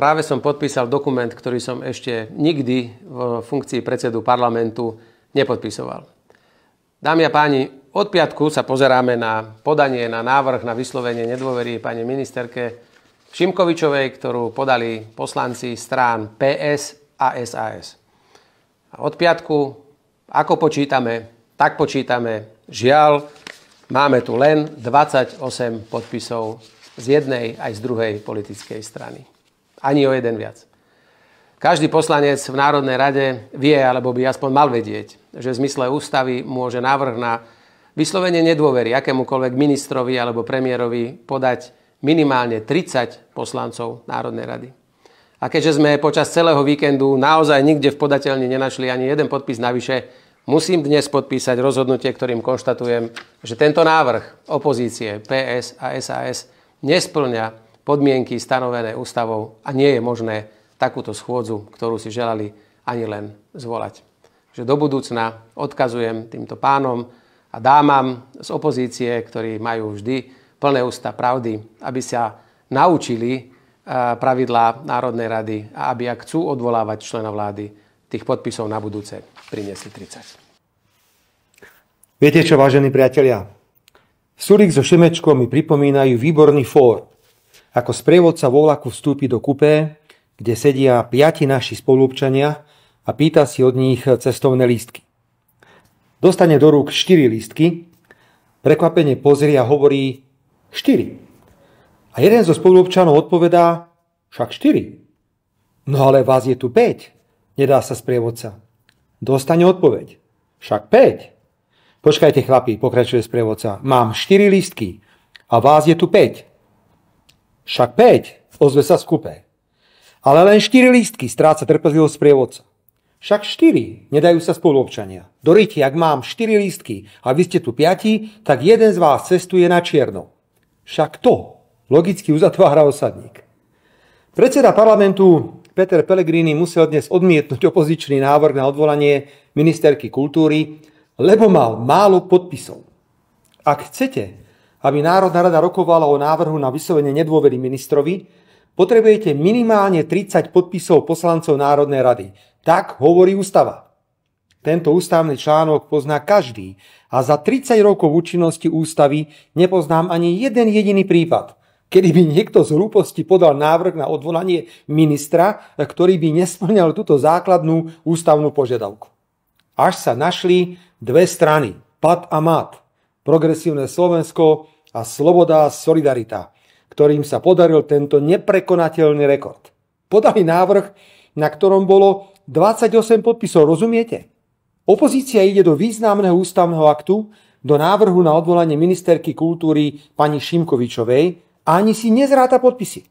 Práve som podpísal dokument, ktorý som ešte nikdy v funkcii predsedu parlamentu nepodpisoval. Dámy a páni, od piatku sa pozeráme na podanie, na návrh, na vyslovenie nedôvery pani ministerke Šimkovičovej, ktorú podali poslanci strán PS a SAS. A od piatku, ako počítame, tak počítame. Žiaľ, máme tu len 28 podpisov z jednej aj z druhej politickej strany. Ani o jeden viac. Každý poslanec v Národnej rade vie, alebo by aspoň mal vedieť, že v zmysle ústavy môže návrh na vyslovenie nedôvery akémukoľvek ministrovi alebo premiérovi podať minimálne 30 poslancov Národnej rady. A keďže sme počas celého víkendu naozaj nikde v podateľni nenašli ani jeden podpis navyše, musím dnes podpísať rozhodnutie, ktorým konštatujem, že tento návrh opozície PS a SAS nesplňa podmienky stanovené ústavou a nie je možné takúto schôdzu, ktorú si želali, ani len zvolať. Že do budúcna odkazujem týmto pánom a dámam z opozície, ktorí majú vždy plné ústa pravdy, aby sa naučili e, pravidlá Národnej rady a aby ak chcú odvolávať člena vlády, tých podpisov na budúce priniesli 30. Viete čo, vážení priatelia? Surik so Šimečkom mi pripomínajú výborný fór, ako sprievodca vo vlaku vstúpi do kupé, kde sedia piati naši spolupčania a pýta si od nich cestovné lístky. Dostane do rúk 4 lístky, prekvapene pozrie a hovorí 4. A jeden zo spolupčanov odpovedá však 4. No ale vás je tu 5, nedá sa sprievodca. Dostane odpoveď. Však 5. Počkajte chlapi, pokračuje sprievodca. Mám 4 lístky a vás je tu 5. Však 5, ozve sa skupé. Ale len 4 lístky stráca trpezlivosť sprievodca. Však 4 nedajú sa spoluobčania. Dorite, ak mám 4 lístky a vy ste tu 5, tak jeden z vás cestuje na čierno. Však to logicky uzatvára osadník. Predseda parlamentu Peter Pellegrini musel dnes odmietnúť opozičný návrh na odvolanie ministerky kultúry, lebo mal málo podpisov. Ak chcete, aby Národná rada rokovala o návrhu na vyslovenie nedôvery ministrovi, potrebujete minimálne 30 podpisov poslancov Národnej rady. Tak hovorí ústava. Tento ústavný článok pozná každý a za 30 rokov účinnosti ústavy nepoznám ani jeden jediný prípad, kedy by niekto z hlúposti podal návrh na odvolanie ministra, ktorý by nesplňal túto základnú ústavnú požiadavku. Až sa našli dve strany, pat a mat. Progresívne Slovensko a Sloboda a Solidarita, ktorým sa podaril tento neprekonateľný rekord. Podali návrh, na ktorom bolo 28 podpisov, rozumiete? Opozícia ide do významného ústavného aktu, do návrhu na odvolanie ministerky kultúry pani Šimkovičovej a ani si nezráta podpisy.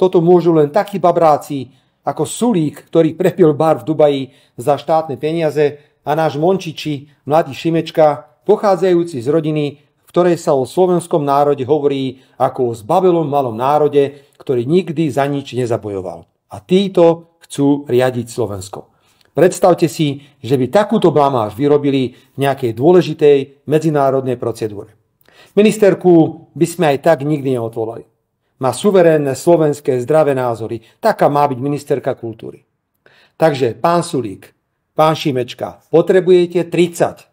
Toto môžu len takí babráci ako Sulík, ktorý prepil bar v Dubaji za štátne peniaze a náš Mončiči, mladý Šimečka, pochádzajúci z rodiny, v ktorej sa o slovenskom národe hovorí ako o zbabelom malom národe, ktorý nikdy za nič nezabojoval. A títo chcú riadiť Slovensko. Predstavte si, že by takúto blamáž vyrobili v nejakej dôležitej medzinárodnej procedúre. Ministerku by sme aj tak nikdy neotvolali. Má suverénne slovenské zdravé názory. Taká má byť ministerka kultúry. Takže, pán Sulík, pán Šimečka, potrebujete 30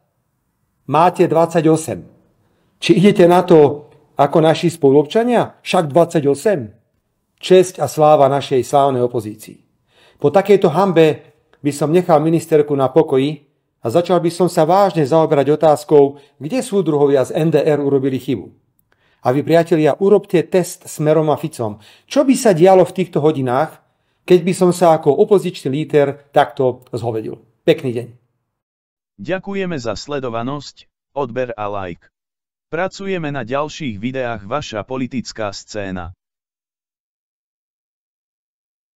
máte 28. Či idete na to ako naši spolupčania? Však 28. Česť a sláva našej slávnej opozícii. Po takejto hambe by som nechal ministerku na pokoji a začal by som sa vážne zaoberať otázkou, kde súdruhovia z NDR urobili chybu. A vy, priatelia, urobte test smerom a Ficom. Čo by sa dialo v týchto hodinách, keď by som sa ako opozičný líter takto zhovedil? Pekný deň. Ďakujeme za sledovanosť, odber a like. Pracujeme na ďalších videách Vaša politická scéna.